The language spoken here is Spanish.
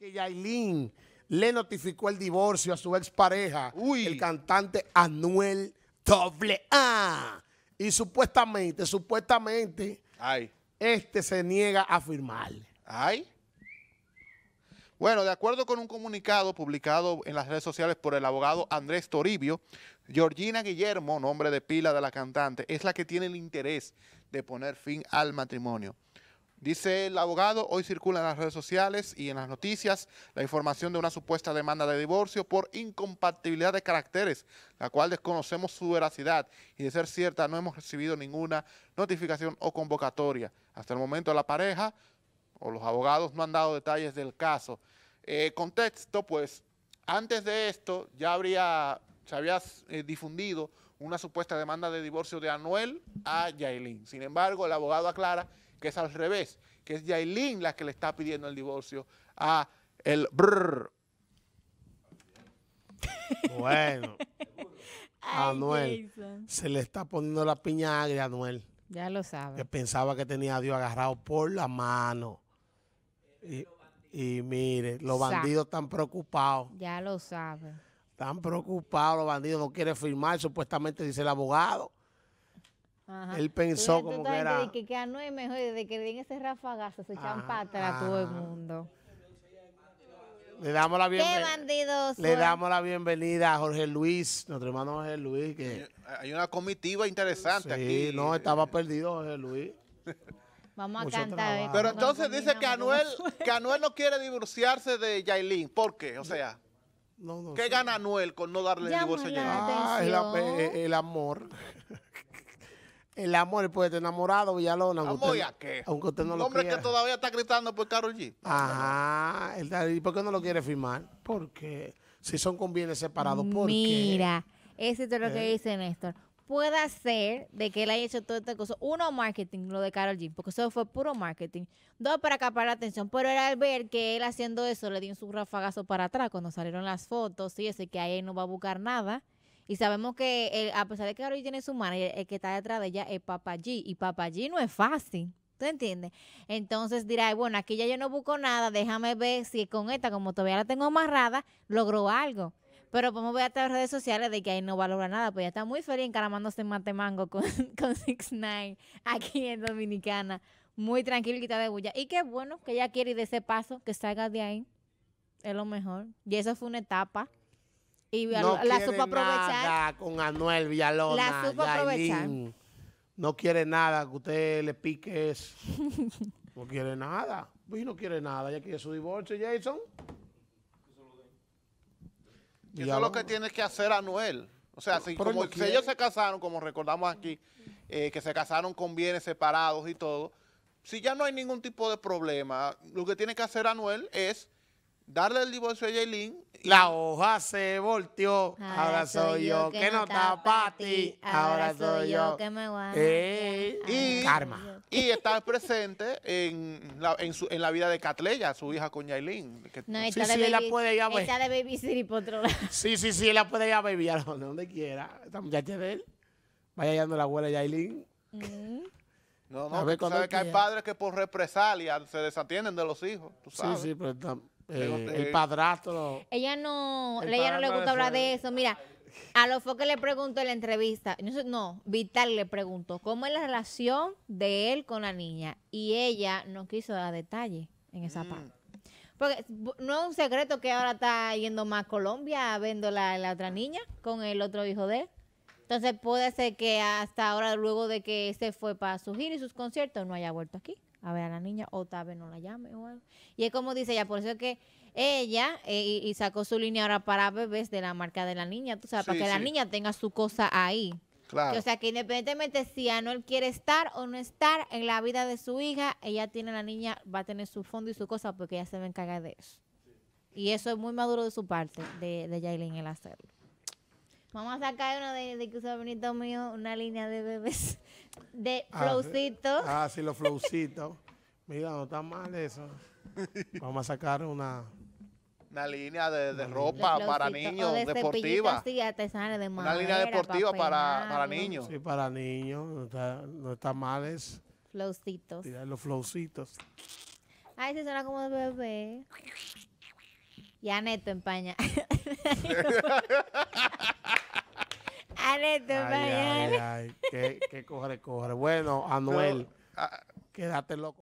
que Yailin le notificó el divorcio a su expareja, pareja, el cantante Anuel AA. Y supuestamente, supuestamente, este se niega a firmar. Ay. Bueno, de acuerdo con un comunicado publicado en las redes sociales por el abogado Andrés Toribio, Georgina Guillermo, nombre de pila de la cantante, es la que tiene el interés de poner fin al matrimonio. Dice el abogado, hoy circula en las redes sociales y en las noticias la información de una supuesta demanda de divorcio por incompatibilidad de caracteres, la cual desconocemos su veracidad y de ser cierta no hemos recibido ninguna notificación o convocatoria. Hasta el momento la pareja o los abogados no han dado detalles del caso. Eh, contexto, pues antes de esto ya habría, se había eh, difundido una supuesta demanda de divorcio de Anuel a Yailin. Sin embargo, el abogado aclara que es al revés, que es Yailin la que le está pidiendo el divorcio a el Bueno. a Anuel. Se le está poniendo la piña agria a Anuel. Ya lo sabe. Que pensaba que tenía a Dios agarrado por la mano. Y, mire, los bandidos están preocupados. Ya lo sabe. Están preocupados los bandidos, no quieren firmar, supuestamente dice el abogado. Él pensó como que era... que, mejor, desde que den ese rafagazo se echan a todo el mundo. Le damos la bienvenida. Le eh. damos la bienvenida a Jorge Luis, nuestro hermano Jorge Luis. Que... Hay una comitiva interesante sí, aquí. no, estaba perdido Jorge Luis. Vamos a cantar. Eh, Pero entonces dice que Anuel, que Anuel no quiere divorciarse de Yailin. ¿Por qué? O sea, ¿qué gana Anuel con no darle el divorcio a Yailin? Ah, el amor. El amor puede estar enamorado, Villalona. Amor, ¿a qué? Aunque usted no hombre que todavía está gritando por Carol G. Ajá. Ah, ¿Y por qué no lo quiere firmar? Porque si son con bienes separados, ¿por Mira, eso es lo que eh. dice Néstor. Puede ser de que él haya hecho toda esta cosa. Uno, marketing, lo de Carol G, porque eso fue puro marketing. Dos, para acaparar la atención. Pero era al ver que él haciendo eso le dio un rafagazo para atrás cuando salieron las fotos y ese que ahí no va a buscar nada. Y sabemos que a pesar de que Karol tiene su madre, el que está detrás de ella es Papa G. Y Papa G no es fácil. ¿Tú entiendes? Entonces dirá, bueno, aquí ya yo no busco nada, déjame ver si con esta, como todavía la tengo amarrada, logró algo. Pero podemos ver hasta las redes sociales de que ahí no valora nada, pues ya está muy feliz encaramándose en Matemango con, con Six Nine aquí en Dominicana. Muy tranquilita de bulla. Y qué bueno que ella quiere ir de ese paso, que salga de ahí. Es lo mejor. Y eso fue una etapa. Y no la supo aprovechar. Nada con Anuel Villalona. La supo aprovechar. No quiere nada que usted le pique eso. no quiere nada. Pues no quiere nada. Ya quiere su divorcio, Jason. eso es lo que tiene que hacer Anuel. O sea, si, ellos se casaron, como recordamos aquí, eh, que se casaron con bienes separados y todo, si ya no hay ningún tipo de problema, lo que tiene que hacer Anuel es darle el divorcio a Jaylin. La hoja se volteó. Ahora, soy yo que no está para ti. Ahora soy yo que me va. y, karma. Y está presente en la, vida de Catleya, su hija con Jaylin. no, sí, sí, ella puede ir a Está de babysitter por Sí, sí, sí, ella puede ir a baby a donde, quiera. Esta muchacha de él. Vaya yendo la abuela de mm. No, no, tú sabes que hay padres que por represalia se desatienden de los hijos, tú sabes. Sí, sí, pero el padrastro. Ella no, no le gusta hablar de eso. Mira, a lo que le preguntó en la entrevista, no, Vital le preguntó cómo es la relación de él con la niña y ella no quiso dar detalle en esa mm. parte. Porque no es un secreto que ahora está yendo más a Colombia viendo la, la otra niña con el otro hijo de él. Entonces puede ser que hasta ahora, luego de que se fue para su gira y sus conciertos, no haya vuelto aquí a ver a la niña o tal vez no la llame o algo. Y es como dice ella, por eso que ella eh, y, sacó su línea ahora para bebés de la marca de la niña, tú sabes, para que la niña tenga su cosa ahí. O sea, que independientemente si Anuel quiere estar o no estar en la vida de su hija, ella tiene la niña, va a tener su fondo y su cosa porque ella se va a encargar de eso. Y eso es muy maduro de su parte, de, de el hacerlo. Vamos a sacar uno de, de que usa bonito mío, una línea de bebés. De ah, flowcitos. Ah, sí, los flowcitos. Mira, no está mal eso. Vamos a sacar una. Una línea de, ropa para niños, deportiva. Sí, de una línea deportiva para, niños. Sí, para niños. No está, no mal eso. Flowcitos. Mira, los flowcitos. Ay, se suena como de bebé. Ya neto en empaña. Ale, tú ay, ay, ay, que, que corre, Bueno, Anuel, ah. quédate loco.